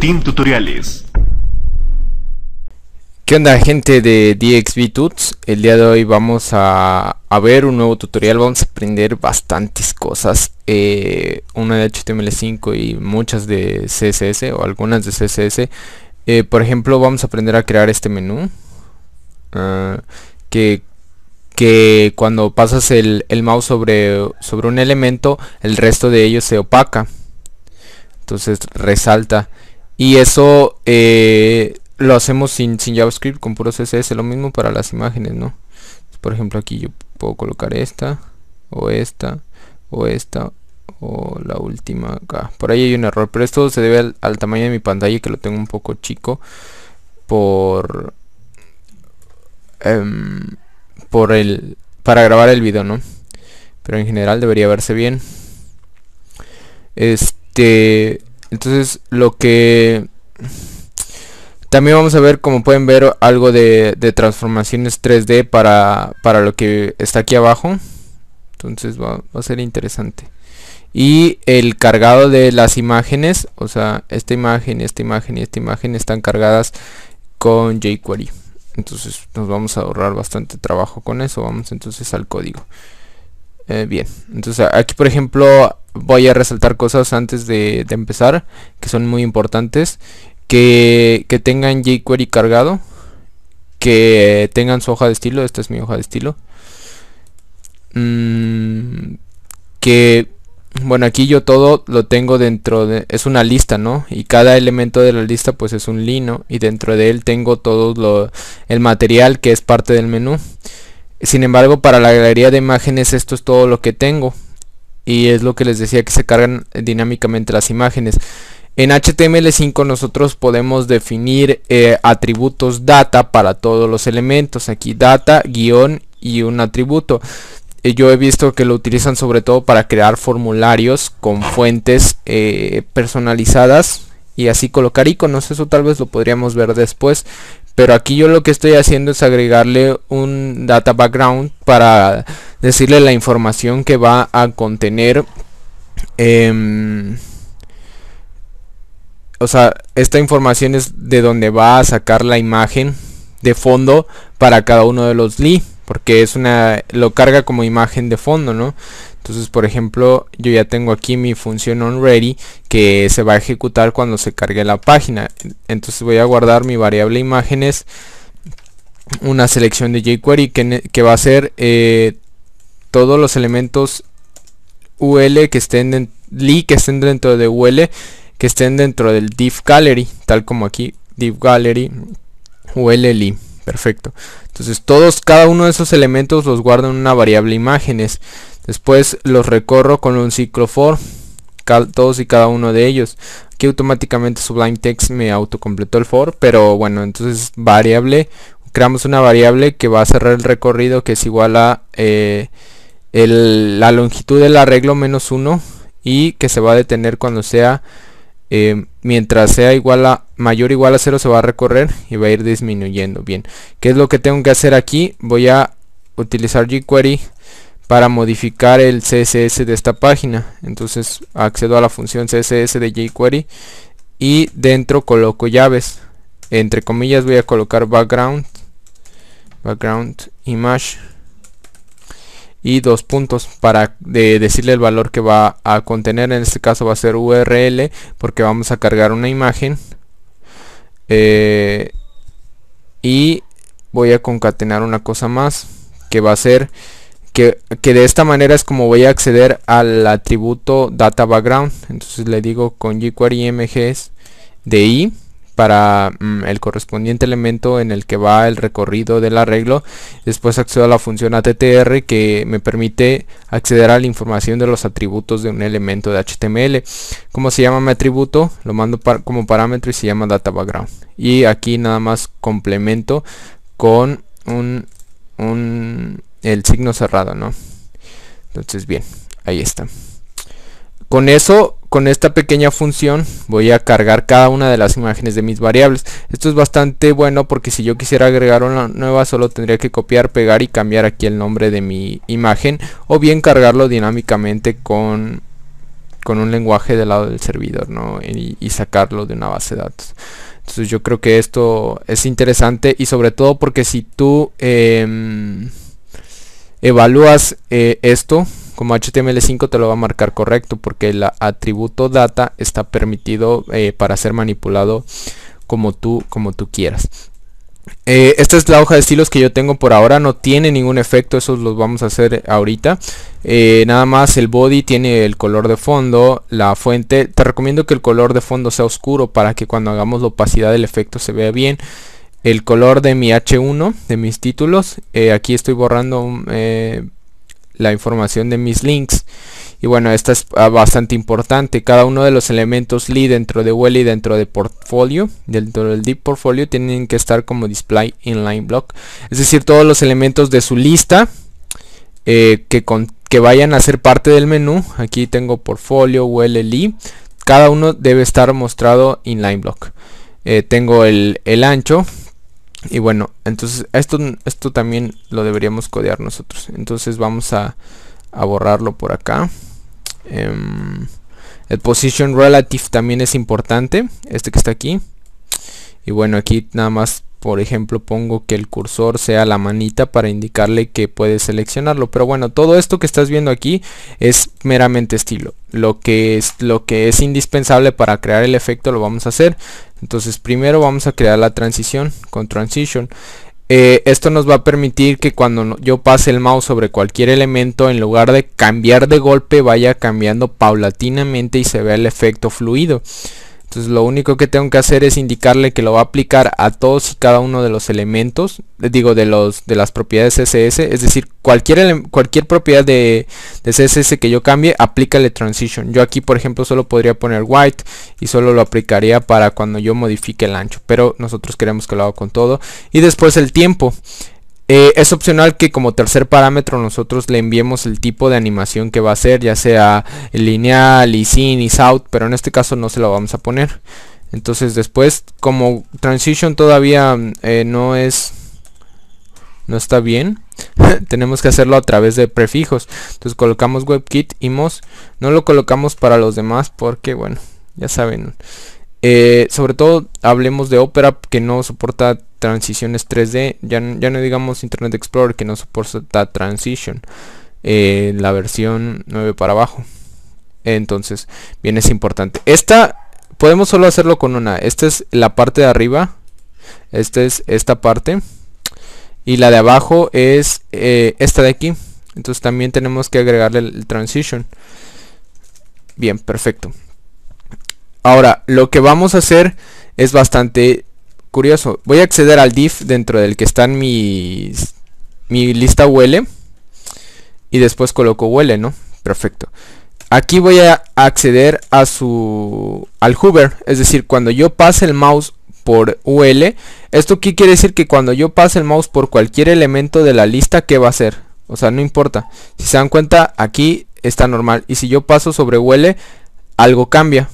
Team Tutoriales. ¿Qué onda gente de DXB Tuts? El día de hoy vamos a, ver un nuevo tutorial, vamos a aprender bastantes cosas, eh, una de HTML5 y muchas de CSS o algunas de CSS. Eh, por ejemplo, vamos a aprender a crear este menú ah, que que cuando pasas el, el, mouse sobre, sobre un elemento, el resto de ellos se opaca. Entonces resalta. Y eso eh, lo hacemos sin, sin JavaScript, con puro CSS, lo mismo para las imágenes, ¿no? Por ejemplo, aquí yo puedo colocar esta, o esta, o esta, o la última acá. Por ahí hay un error, pero esto se debe al, tamaño de mi pantalla que lo tengo un poco chico. Por... Em, por el... para grabar el video, ¿no? Pero en general debería verse bien. Este... Entonces lo que... También vamos a ver, como pueden ver, algo de, transformaciones 3D para, lo que está aquí abajo. Entonces va, va, a ser interesante. Y el cargado de las imágenes, o sea, esta imagen, esta imagen y esta imagen están cargadas con jQuery. Entonces nos vamos a ahorrar bastante trabajo con eso. Vamos entonces al código. Eh, bien. Entonces aquí por ejemplo voy a resaltar cosas antes de, empezar que son muy importantes. Que, tengan jQuery cargado, que tengan su hoja de estilo, esta es mi hoja de estilo. Mm, que bueno, aquí yo todo lo tengo dentro de es una lista, ¿no? Y cada elemento de la lista pues es un lino y dentro de él tengo todo lo el material que es parte del menú. Sin embargo, para la galería de imágenes esto es todo lo que tengo. Y es lo que les decía que se cargan eh, dinámicamente las imágenes. En HTML5 nosotros podemos definir eh, atributos data para todos los elementos. Aquí data, guión y un atributo. Eh, yo he visto que lo utilizan sobre todo para crear formularios con fuentes personalizadas y así colocar iconos. Eso tal vez lo podríamos ver después pero aquí yo lo que estoy haciendo es agregarle un data background para decirle la información que va a contener em, o sea esta información es de donde va a sacar la imagen de fondo para cada uno de los li porque es una lo carga como imagen de fondo, ¿no? Entonces, por ejemplo, yo ya tengo aquí mi función onReady que se va a ejecutar cuando se cargue la página. Entonces voy a guardar mi variable imágenes, una selección de jQuery que, va a ser eh, todos los elementos UL que estén, en, li que estén dentro de UL, que estén dentro del div gallery, tal como aquí, div gallery, UL li. Perfecto. Entonces todos, cada uno de esos elementos los guardo en una variable imágenes. Después los recorro con un ciclo for todos y cada uno de ellos. Aquí automáticamente Sublime Text me autocompletó el for, pero bueno, entonces variable, creamos una variable que va a cerrar el recorrido que es igual a eh, la longitud del arreglo menos 1 y que se va a detener cuando sea, eh, mientras sea igual a mayor o igual a cero se va a recorrer y va a ir disminuyendo. Bien, ¿qué es lo que tengo que hacer aquí? Voy a utilizar jQuery para modificar el CSS de esta página. Entonces accedo a la función CSS de jQuery y dentro coloco llaves. Entre comillas voy a colocar background, background image y dos puntos para decirle el valor que va a contener. En este caso va a ser URL porque vamos a cargar una imagen eh, y voy a concatenar una cosa más que va a ser que, que, de esta manera es como voy a acceder al atributo data background entonces le digo con jQuery mgs de i para mm, el correspondiente elemento en el que va el recorrido del arreglo. Después accedo a la función attr que me permite acceder a la información de los atributos de un elemento de HTML. Como se llama mi atributo, lo mando como parámetro y se llama data background. Y aquí nada más complemento con un, el signo cerrado, ¿no? Entonces bien, ahí está. Con eso, con esta pequeña función, voy a cargar cada una de las imágenes de mis variables. Esto es bastante bueno porque si yo quisiera agregar una nueva, solo tendría que copiar, pegar y cambiar aquí el nombre de mi imagen. O bien cargarlo dinámicamente con, con un lenguaje del lado del servidor ¿no? y, sacarlo de una base de datos. Entonces yo creo que esto es interesante y sobre todo porque si tú em, evalúas eh, esto como HTML5 te lo va a marcar correcto porque el atributo data está permitido eh, para ser manipulado como tú, como tú quieras. Eh, esta es la hoja de estilos que yo tengo por ahora, no tiene ningún efecto, esos los vamos a hacer ahorita. Eh, nada más el body tiene el color de fondo, la fuente. Te recomiendo que el color de fondo sea oscuro para que cuando hagamos la opacidad del efecto se vea bien. El color de mi H1, de mis títulos, aquí estoy borrando un la información de mis links. Y bueno, esta es ah, bastante importante. Cada uno de los elementos lead dentro de Well y dentro de Portfolio, dentro del Deep Portfolio, tienen que estar como Display Inline Block. Es decir, todos los elementos de su lista eh, que, con, que vayan a ser parte del menú. Aquí tengo Portfolio, ul Cada uno debe estar mostrado Inline Block. Eh, tengo el, el ancho, y bueno, entonces esto, esto también lo deberíamos codear nosotros. Entonces vamos a, borrarlo por acá. Em, el position relative también es importante. Este que está aquí. Y bueno, aquí nada más por ejemplo pongo que el cursor sea la manita para indicarle que puede seleccionarlo pero bueno todo esto que estás viendo aquí es meramente estilo lo que es lo que es indispensable para crear el efecto lo vamos a hacer entonces primero vamos a crear la transición con transition eh, esto nos va a permitir que cuando yo pase el mouse sobre cualquier elemento, en lugar de cambiar de golpe, vaya cambiando paulatinamente y se vea el efecto fluido. Entonces lo único que tengo que hacer es indicarle que lo va a aplicar a todos y cada uno de los elementos, digo de los de las propiedades CSS, es decir, cualquier cualquier propiedad de, de CSS que yo cambie, aplícale transition. Yo aquí, por ejemplo, solo podría poner white y solo lo aplicaría para cuando yo modifique el ancho, pero nosotros queremos que lo haga con todo y después el tiempo. Eh, es opcional que como tercer parámetro nosotros le enviemos el tipo de animación que va a ser, ya sea lineal, y sin, y out, pero en este caso no se lo vamos a poner. Entonces después, como transition todavía mm, eh, no es no está bien tenemos que hacerlo a través de prefijos entonces colocamos webkit y mos no lo colocamos para los demás porque bueno ya saben eh, sobre todo hablemos de Opera que no soporta transiciones 3D. Ya, ya no digamos Internet Explorer que no soporta transition. Eh, la versión 9 para abajo. Entonces, bien es importante. Esta podemos solo hacerlo con una. Esta es la parte de arriba. Esta es esta parte. Y la de abajo es eh, esta de aquí. Entonces también tenemos que agregarle el transition. Bien, perfecto. Ahora, lo que vamos a hacer es bastante curioso. Voy a acceder al div dentro del que están mis mi lista UL y después coloco UL, ¿no? Perfecto. Aquí voy a acceder a su al hover, es decir, cuando yo pase el mouse por UL, esto aquí quiere decir que cuando yo pase el mouse por cualquier elemento de la lista, ¿qué va a hacer? O sea, no importa. Si se dan cuenta, aquí está normal y si yo paso sobre UL, algo cambia.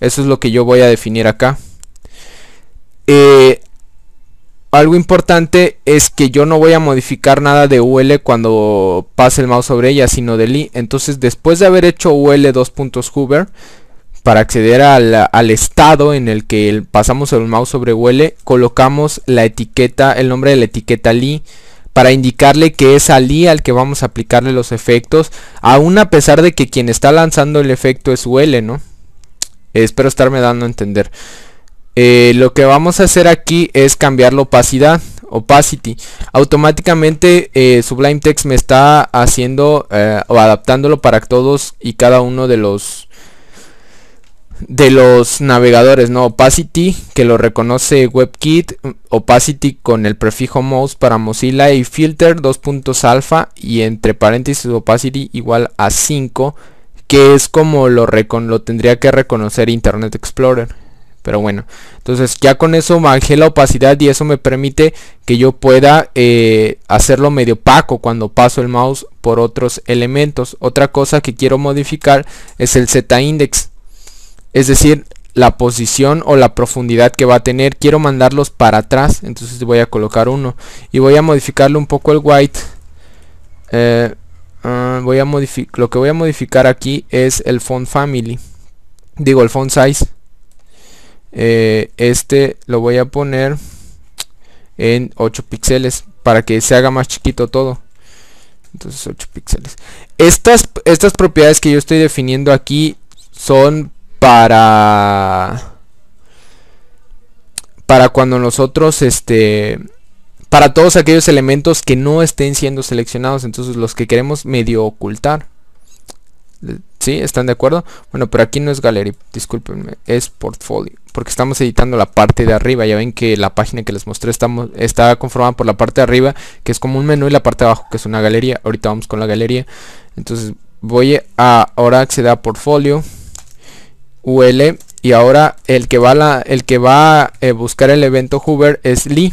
Eso es lo que yo voy a definir acá. Eh, algo importante es que yo no voy a modificar nada de UL cuando pase el mouse sobre ella, sino de li Entonces, después de haber hecho UL dos puntos para acceder al, estado en el que pasamos el mouse sobre UL, colocamos la etiqueta, el nombre de la etiqueta li para indicarle que es a li al que vamos a aplicarle los efectos, aún a pesar de que quien está lanzando el efecto es UL, ¿no? espero estarme dando a entender. Eh, lo que vamos a hacer aquí es cambiar la opacidad, opacity. Automáticamente eh, Sublime Text me está haciendo eh, o adaptándolo para todos y cada uno de los de los navegadores, ¿no? Opacity, que lo reconoce WebKit, Opacity con el prefijo mouse para Mozilla y Filter, dos puntos alfa y entre paréntesis Opacity igual a 5 que es como lo, lo tendría que reconocer Internet Explorer. Pero bueno, entonces ya con eso bajé la opacidad y eso me permite que yo pueda eh, hacerlo medio opaco cuando paso el mouse por otros elementos. Otra cosa que quiero modificar es el Z-index, es decir, la posición o la profundidad que va a tener. Quiero mandarlos para atrás, entonces voy a colocar uno y voy a modificarle un poco el white. Eh, Ah, voy a modificar lo que voy a modificar aquí es el font family digo el font size eh, este lo voy a poner en 8 píxeles para que se haga más chiquito todo entonces 8 píxeles estas estas propiedades que yo estoy definiendo aquí son para para cuando nosotros este para todos aquellos elementos que no estén siendo seleccionados, entonces los que queremos medio ocultar. Eh, ¿Sí? ¿Están de acuerdo? Bueno, pero aquí no es gallery, discúlpenme, es portfolio, porque estamos editando la parte de arriba, ya ven que la página que les mostré está conformada por la parte de arriba, que es como un menú, y la parte de abajo, que es una galería, ahorita vamos con la galería, entonces voy a ahora acceder a portfolio, UL, y ahora el que va a eh, buscar el evento Hoover es Lee,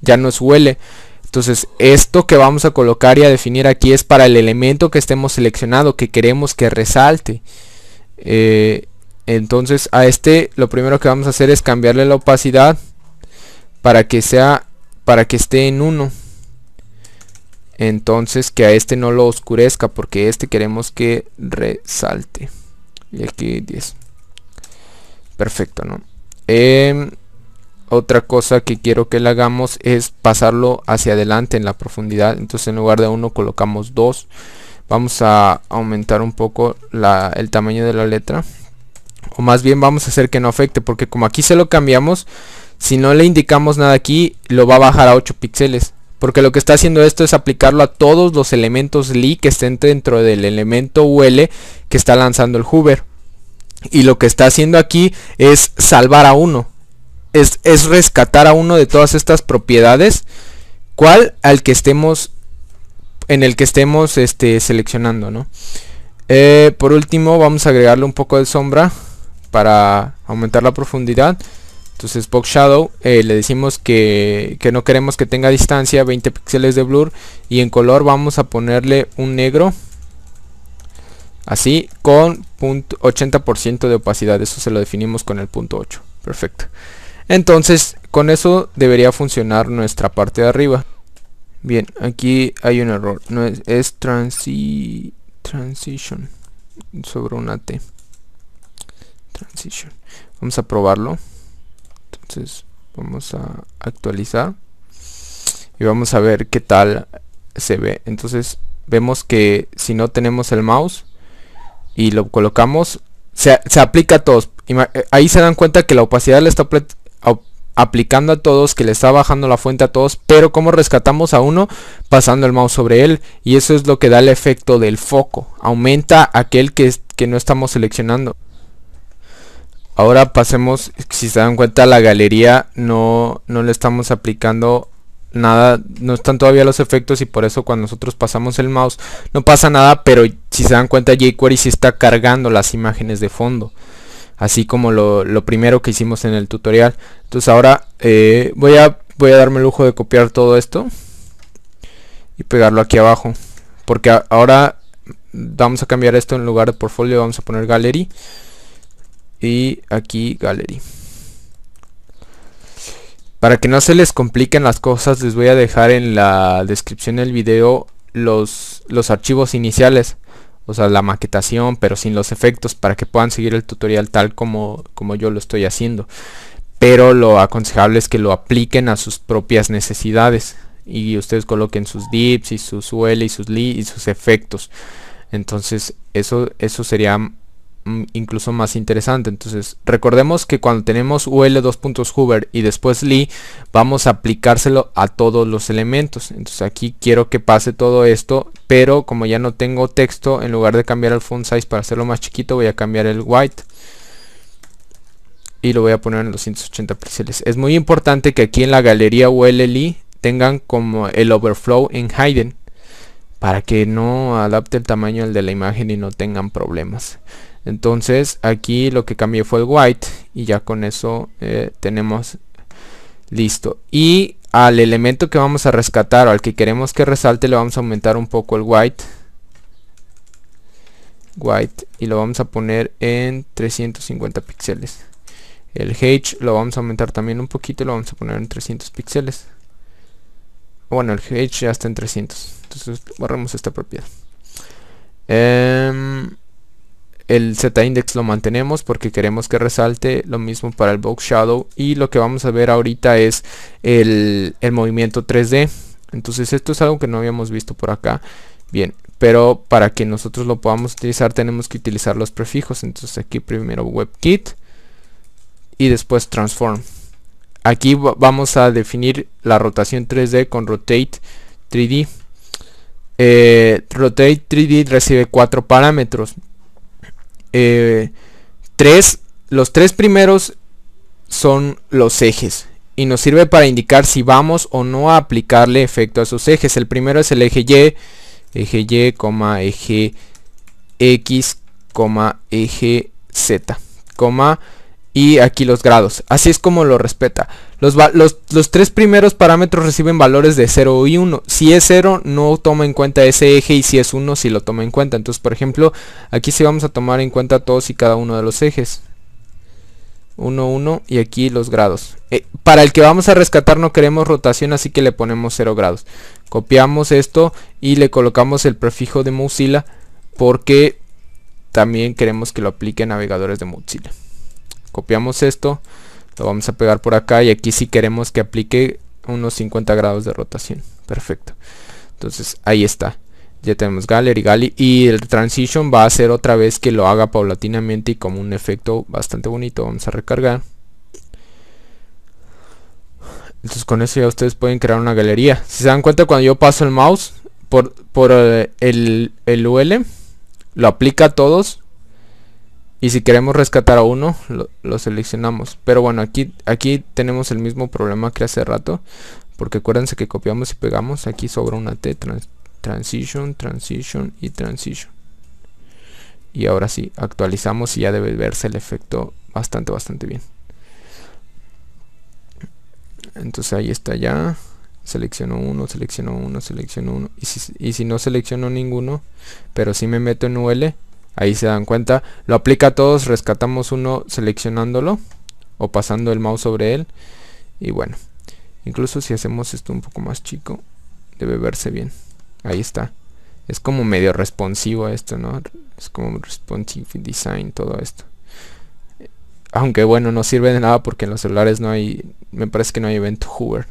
ya nos huele. Entonces, esto que vamos a colocar y a definir aquí es para el elemento que estemos seleccionado, que queremos que resalte. Eh, entonces, a este lo primero que vamos a hacer es cambiarle la opacidad para que sea para que esté en 1. Entonces, que a este no lo oscurezca porque este queremos que resalte. Y aquí 10. Perfecto, ¿no? Em, otra cosa que quiero que le hagamos es pasarlo hacia adelante en la profundidad. Entonces en lugar de uno colocamos 2. Vamos a aumentar un poco el tamaño de la letra. O más bien vamos a hacer que no afecte. Porque como aquí se lo cambiamos. Si no le indicamos nada aquí lo va a bajar a 8 píxeles. Porque lo que está haciendo esto es aplicarlo a todos los elementos li que estén dentro del elemento UL que está lanzando el hover. Y lo que está haciendo aquí es salvar a uno es, rescatar a uno de todas estas propiedades, cuál al que estemos en el que estemos este, seleccionando, eh, por último, vamos a agregarle un poco de sombra para aumentar la profundidad. Entonces Box Shadow eh, le decimos que, que, no queremos que tenga distancia, 20 píxeles de blur. Y en color vamos a ponerle un negro. Así, con 80% de opacidad. Eso se lo definimos con el punto 8. Perfecto. Entonces con eso debería funcionar nuestra parte de arriba. Bien, aquí hay un error. No es, transi, transition sobre una T. Transition. Vamos a probarlo. Entonces vamos a actualizar. Y vamos a ver qué tal se ve. Entonces vemos que si no tenemos el mouse y lo colocamos, se, aplica a todos. Eh, ahí se dan cuenta que la opacidad le está aplicando a todos, que le está bajando la fuente a todos, pero como rescatamos a uno pasando el mouse sobre él y eso es lo que da el efecto del foco, aumenta aquel que, que no estamos seleccionando. Ahora pasemos, si se dan cuenta, la galería no, no le estamos aplicando nada, no están todavía los efectos y por eso cuando nosotros pasamos el mouse no pasa nada, pero si se dan cuenta jQuery sí está cargando las imágenes de fondo así como lo, primero que hicimos en el tutorial. Entonces ahora eh, voy, a, darme el lujo de copiar todo esto y pegarlo aquí abajo. Porque ahora vamos a cambiar esto en lugar de portfolio, vamos a poner gallery y aquí gallery. Para que no se les compliquen las cosas, les voy a dejar en la descripción del video los archivos iniciales o sea, la maquetación, pero sin los efectos para que puedan seguir el tutorial tal como, como yo lo estoy haciendo. Pero lo aconsejable es que lo apliquen a sus propias necesidades y ustedes coloquen sus dips y sus UL y sus li y sus efectos. Entonces, eso, eso sería Mm, incluso más interesante. Entonces, recordemos que cuando tenemos UL dos puntos Hoover y después li vamos a aplicárselo a todos los elementos. Entonces, aquí quiero que pase todo esto, pero como ya no tengo texto, en lugar de cambiar el font size para hacerlo más chiquito, voy a cambiar el white y lo voy a poner en los 180 píxeles. Es muy importante que aquí en la galería UL tengan como el overflow en hidden para que no adapte el tamaño al de la imagen y no tengan problemas entonces aquí lo que cambié fue el white y ya con eso eh, tenemos listo y al elemento que vamos a rescatar o al que queremos que resalte le vamos a aumentar un poco el white white y lo vamos a poner en 350 píxeles el H lo vamos a aumentar también un poquito y lo vamos a poner en 300 píxeles bueno el H ya está en 300 entonces borramos esta propiedad. Em, el z-index lo mantenemos porque queremos que resalte lo mismo para el box shadow y lo que vamos a ver ahorita es el, el, movimiento 3D entonces esto es algo que no habíamos visto por acá bien pero para que nosotros lo podamos utilizar tenemos que utilizar los prefijos entonces aquí primero webkit y después transform aquí vamos a definir la rotación 3D con rotate 3D eh, Rotate 3D recibe cuatro parámetros. Eh, tres, los tres primeros son los ejes y nos sirve para indicar si vamos o no a aplicarle efecto a esos ejes. El primero es el eje Y, eje Y, eje X, eje Z, y aquí los grados. Así es como lo respeta. Los, los, tres primeros parámetros reciben valores de 0 y 1. Si es 0 no toma en cuenta ese eje y si es 1 sí lo toma en cuenta. Entonces por ejemplo aquí sí vamos a tomar en cuenta todos y cada uno de los ejes. 1, 1 y aquí los grados. Eh, para el que vamos a rescatar no queremos rotación así que le ponemos 0 grados. Copiamos esto y le colocamos el prefijo de Mozilla porque también queremos que lo aplique navegadores de Mozilla copiamos esto, lo vamos a pegar por acá y aquí si queremos que aplique unos 50 grados de rotación. Perfecto. Entonces ahí está. Ya tenemos gallery, gallery y el transition va a ser otra vez que lo haga paulatinamente y como un efecto bastante bonito. Vamos a recargar. Entonces con eso ya ustedes pueden crear una galería. Si se dan cuenta cuando yo paso el mouse por, por eh, el, el UL, lo aplica a todos y si queremos rescatar a uno, lo, seleccionamos. Pero bueno, aquí, aquí tenemos el mismo problema que hace rato. Porque acuérdense que copiamos y pegamos. Aquí sobra una T. transition, transition y transition. Y ahora sí, actualizamos y ya debe verse el efecto bastante, bastante bien. Entonces ahí está ya. Selecciono uno, selecciono uno, selecciono uno. Y si, y si no selecciono ninguno, pero si me meto en UL Ahí se dan cuenta. Lo aplica a todos, rescatamos uno seleccionándolo o pasando el mouse sobre él. Y bueno, incluso si hacemos esto un poco más chico, debe verse bien. Ahí está. Es como medio responsivo esto, ¿no? Es como responsive design todo esto. Aunque bueno, no sirve de nada porque en los celulares no hay, me parece que no hay evento hover.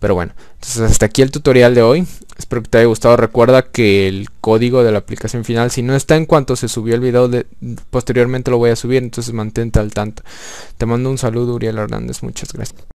Pero bueno, entonces hasta aquí el tutorial de hoy. Espero que te haya gustado. Recuerda que el código de la aplicación final, si no está en cuanto se subió el video, de, posteriormente lo voy a subir. Entonces mantente al tanto. Te mando un saludo, Uriel Hernández. Muchas gracias.